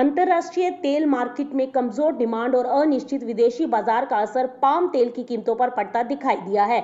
अंतर्राष्ट्रीय तेल मार्केट में कमजोर डिमांड और अनिश्चित विदेशी बाजार का असर पाम तेल की कीमतों पर पड़ता दिखाई दिया है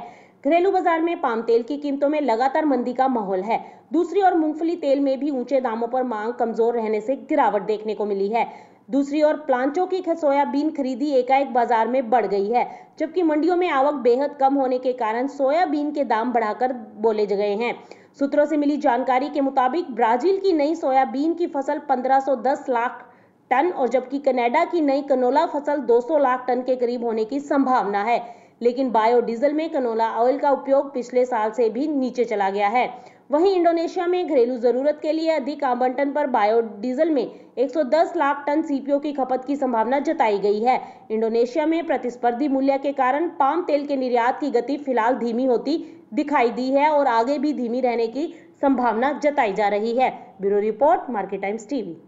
घरेलू बाजार में पाम तेल की कीमतों में लगातार मंदी का माहौल है दूसरी ओर मूंगफली तेल में भी ऊंचे दामों पर मांग कमजोर रहने से गिरावट देखने को मिली है दूसरी ओर प्लांटो की सोयाबीन खरीदी एकाएक बाजार में बढ़ गई है जबकि मंडियों में आवक बेहद कम होने के कारण सोयाबीन के दाम बढ़ाकर बोले गए हैं सूत्रों से मिली जानकारी के मुताबिक ब्राजील की नई सोयाबीन की फसल 1510 लाख टन और जबकि कनाडा की नई कनोला फसल 200 लाख टन के करीब होने की संभावना है लेकिन बायोडीजल में कनोला ऑयल का उपयोग पिछले साल से भी नीचे चला गया है वहीं इंडोनेशिया में घरेलू जरूरत के लिए अधिक आवंटन पर बायोडीजल में 110 लाख टन सीपीओ की खपत की संभावना जताई गई है इंडोनेशिया में प्रतिस्पर्धी मूल्य के कारण पाम तेल के निर्यात की गति फिलहाल धीमी होती दिखाई दी है और आगे भी धीमी रहने की संभावना जताई जा रही है bureau report market times TV